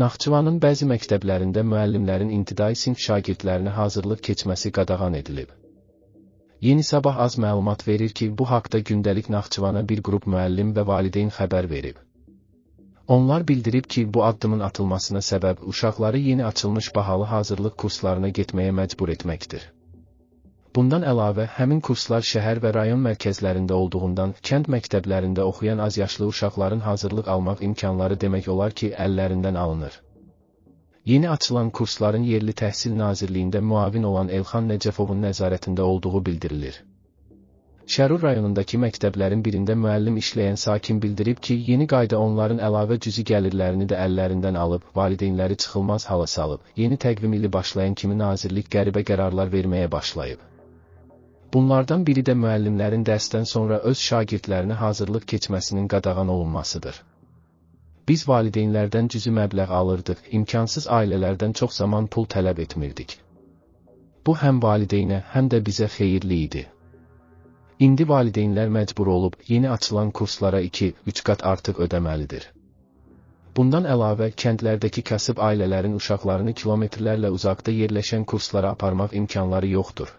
Naxçıvanın bəzi məktəblərində müəllimlərin ibtidai sinif şagirdlərinə hazırlıq keçməsi qadağan edilib. Yeni Sabah az məlumat verir ki, bu haqda gündəlik Naxçıvana bir qrup müəllim və valideyn xəbər verib. Onlar bildirib ki, bu addımın atılmasına səbəb uşaqları yeni açılmış bahalı hazırlıq kurslarına getməyə məcbur etməkdir. Bundan əlavə həmin kurslar şəhər və rayon mərkəzlərində olduğundan kənd məktəblərində oxuyan azyaşlı uşaqların hazırlıq almaq imkanları demək olar ki, əllərindən alınır. Yeni açılan kursların Yerli Təhsil Nazirliyində müavin olan Elxan Nəcəfovun nəzarətində olduğu bildirilir. Şərur rayonundakı məktəblərin birində müəllim işləyən sakin bildirib ki, yeni qayda onların əlavə cüzi gəlirlərini də əllərindən alıb, valideynləri çıxılmaz hala salıb. Yeni təqvim ili başlayan kimi nazirlik qəribə qərarlar verməyə başlayıb. Bunlardan biri də müəllimlərin dərsdən sonra öz şagirdlərinə hazırlıq keçməsinin qadağan olunmasıdır. Biz valideynlərdən cüzi məbləğ alırdıq, imkansız ailələrdən çox zaman pul tələb etmirdik. Bu həm valideynə, həm də bizə xeyirli idi. İndi valideynlər məcbur olub yeni açılan kurslara 2-3 qat artıq ödəməlidir. Bundan əlavə kəndlərdəki kasıb ailələrin uşaqlarını kilometrlərlə uzaqda yerləşən kurslara aparmaq imkanları yoxdur.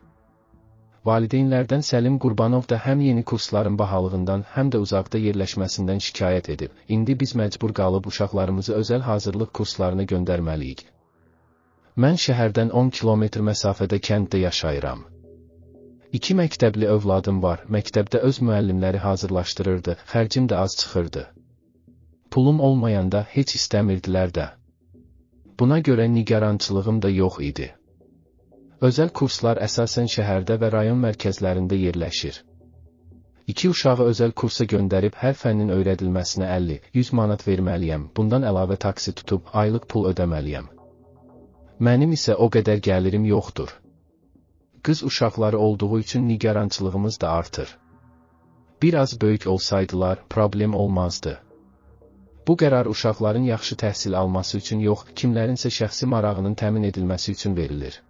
Valideynlərdən Səlim Qurbanov da həm yeni kursların bahalığından, həm də uzaqda yerləşməsindən şikayət edib. İndi biz məcbur qalıb uşaqlarımızı özəl hazırlıq kurslarına göndərməliyik. Mən şəhərdən 10 kilometr məsafədə kənddə yaşayıram. İki məktəbli övladım var, məktəbdə öz müəllimləri hazırlaşdırırdı, xərcim də az çıxırdı. Pulum olmayanda heç istəmirdilər də. Buna görə nigarançılığım da yox idi. Özəl kurslar əsasən şəhərdə və rayon mərkəzlərində yerləşir. İki uşağı özəl kursa göndərib hər fənnin öyrədilməsinə 50-100 manat verməliyəm. Bundan əlavə taksi tutub aylıq pul ödəməliyəm. Mənim isə o qədər gəlirim yoxdur. Qız uşaqları olduğu üçün nigarançılığımız da artır. Bir az böyük olsaydılar, problem olmazdı. Bu qərar uşaqların yaxşı təhsil alması üçün yox, kimlərinsə şəxsi marağının təmin edilməsi üçün verilir.